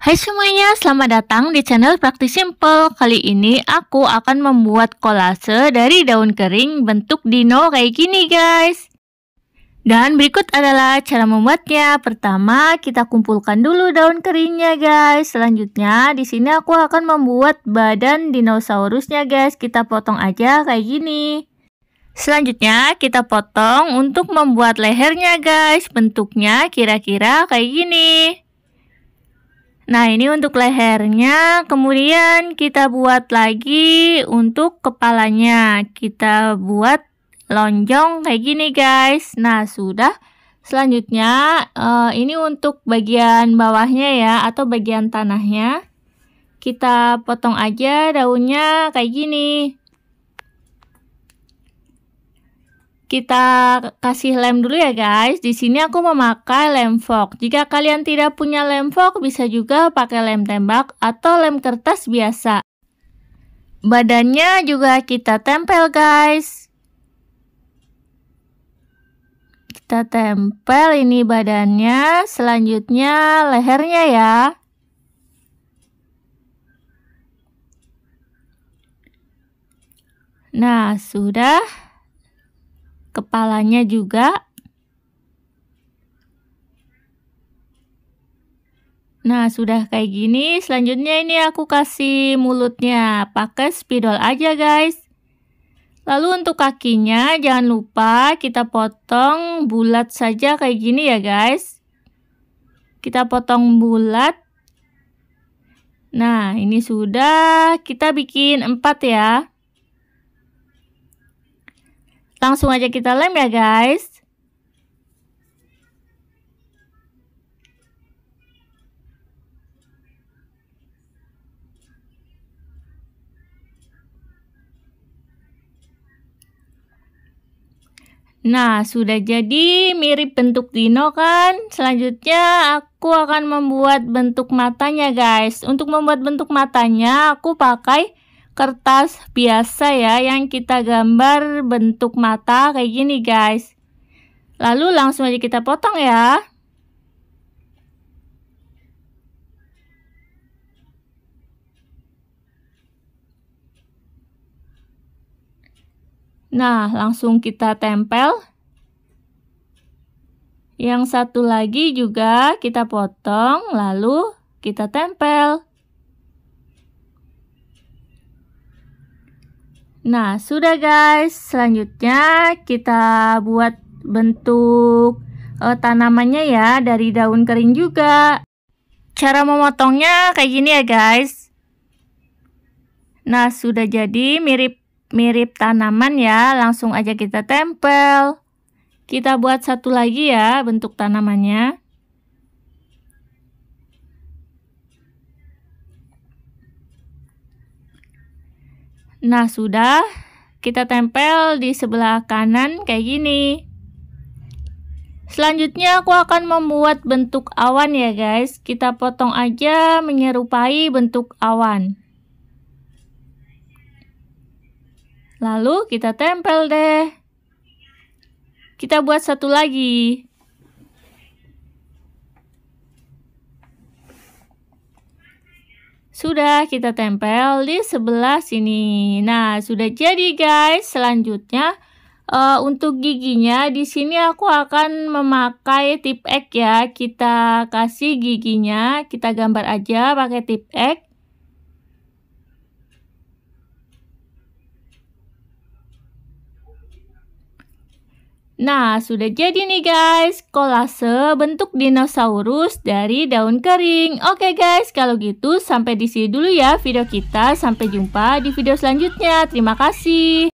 Hai semuanya, selamat datang di channel Praktis Simple. Kali ini aku akan membuat kolase dari daun kering bentuk dino kayak gini guys. Dan berikut adalah cara membuatnya. Pertama, kita kumpulkan dulu daun keringnya guys. Selanjutnya, di sini aku akan membuat badan dinosaurusnya guys. Kita potong aja kayak gini. Selanjutnya kita potong untuk membuat lehernya guys Bentuknya kira-kira kayak gini Nah, ini untuk lehernya. Kemudian kita buat lagi untuk kepalanya. Kita buat lonjong kayak gini, guys. Nah, sudah. Selanjutnya, eh, ini untuk bagian bawahnya ya atau bagian tanahnya. Kita potong aja daunnya kayak gini. Kita kasih lem dulu ya guys. Di sini aku memakai lem fog. Jika kalian tidak punya lem fog, bisa juga pakai lem tembak atau lem kertas biasa. Badannya juga kita tempel guys. Kita tempel ini badannya, selanjutnya lehernya ya. Nah, sudah kepalanya juga. Nah, sudah kayak gini, selanjutnya ini aku kasih mulutnya. Pakai spidol aja, guys. Lalu untuk kakinya, jangan lupa kita potong bulat saja kayak gini ya, guys. Kita potong bulat. Nah, ini sudah kita bikin empat ya. Langsung aja kita lem ya guys. Nah, sudah jadi mirip bentuk dino kan? Selanjutnya aku akan membuat bentuk matanya guys. Untuk membuat bentuk matanya aku pakai kertas biasa ya yang kita gambar bentuk mata kayak gini guys. Lalu langsung aja kita potong ya. Nah, langsung kita tempel. Yang satu lagi juga kita potong, lalu kita tempel. Nah, sudah guys. Selanjutnya kita buat bentuk uh, tanamannya ya dari daun kering juga. Cara memotongnya kayak gini ya guys. Nah, sudah jadi mirip-mirip tanaman ya. Langsung aja kita tempel. Kita buat satu lagi ya bentuk tanamannya. Nah, sudah kita tempel di sebelah kanan kayak gini. Selanjutnya aku akan membuat bentuk awan ya guys. Kita potong aja menyerupai bentuk awan. Lalu kita tempel deh. Kita buat satu lagi. sudah kita tempel di sebelah sini. Nah, sudah jadi guys. Selanjutnya uh, untuk giginya di sini aku akan memakai tip X ya. Kita kasih giginya, kita gambar aja pakai tip X. Nah, sudah jadi nih guys, kolase bentuk dinosaurus dari daun kering. Oke guys, kalau gitu sampai di sini dulu ya video kita. Sampai jumpa di video selanjutnya. Terima kasih.